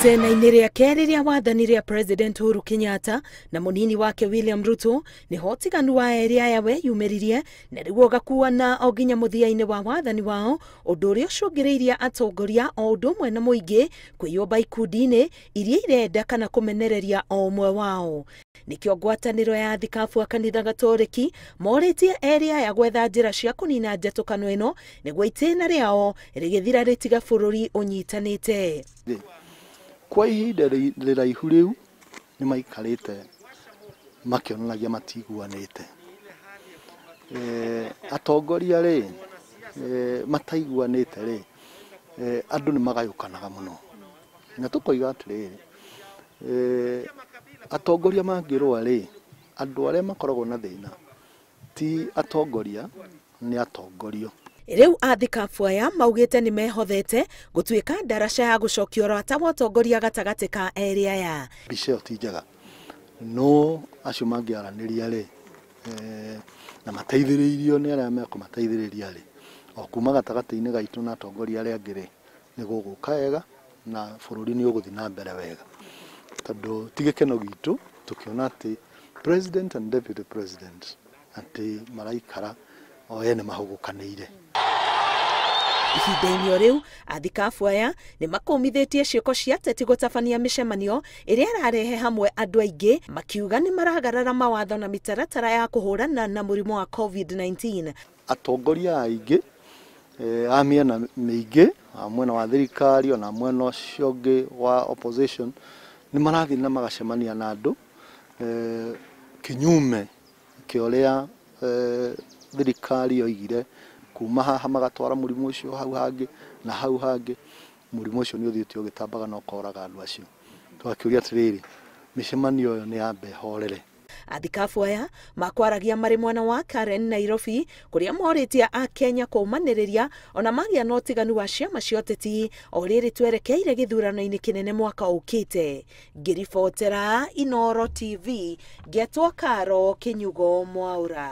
itena-inä rä ake rä a wathani rä president huru kenyatta na må nini wake william ruto nä hotiganu wa erä aya we ririe na rä u na o nginya må thia-inä wa wathani wao å ndå å rä a å cångä atongoria o å ndå å mwe na må ingä ikundi-inä iria irenda kana kå menereria o å mwe wao nikio ngwataniro ya thikabu a kanitha gatoreki morĩtie erĩ aya gwetha njĩra cia kũnina njetũkano ĩno nĩguo itĩna rĩao rĩgĩthira rĩtiga bũrũri ũnyitanĩte kwa ihinda rĩraihu rĩu nĩ maikarĩte makĩonanagia matiguanĩte e, atongoria rĩ e, mataiguanĩte rĩ e, andũ nĩ magayũkanaga mũno na tũkoiga atĩrĩrĩ e, atongoria mangĩrũa rĩ andũ arĩa makoragwo na thĩna ti atongoria nĩ atongorio riu athikabu aya maugite ni mehothete gutuika ndaraca ya gucokia urata wa utongoria gatagati ka eri aya mbica ti njega no acio mangiaraniria ri eh, na mateithĩrĩirio nĩ arĩa mekũmateithĩrĩria rĩ o kuma gatagatĩ-inĩ gaitũ na atongoria arĩa angĩ rĩ nĩ gũgũka wega na bũrũri nĩ ũgũthiĩ na mbere wega tondũ ti gĩkeno giitũ tũkĩona atĩ president and deputy president atĩ maraikara o ene mahũgũkanĩire ihinda-inĩ o rĩu athikabu aya nĩ makũmithĩtie ciĩko cia teti gũtabania mĩcemanio ĩrĩa ĩrarehe hamwe andũ aingĩ makiuga nĩ maragarara mawatho na mĩtaratara ya kũhũrana na mũrimũ wa covid-19 atongoria aingĩ e, a mĩena mĩingĩ a mwena wa thirikari ona mwena ũcio ũngĩ wa opposition nĩ marathiĩ na magacemania na andũ e, kinyume kĩa ũrĩa eh, thirikari oigire kuma haha magatwara murimu ucio hau hangi na hau hangi murimu ucio ni uthiite ugitambaga no koraga andu acio twakiuria atiriri micemania yo ni yambe horere athikabu aya makwaragia marĩ mwana wa Karen Nairobi kũrĩa morĩtie a Kenya kũũmanĩrĩria ona magĩa na ũtiganu wa ciama cia ũteti o rĩrĩ twerekeire gĩthurano-inĩ kĩnene mwaka ũkĩte ngĩribotera Inoro TV ngetwo Karo Kĩnyugo Mwaura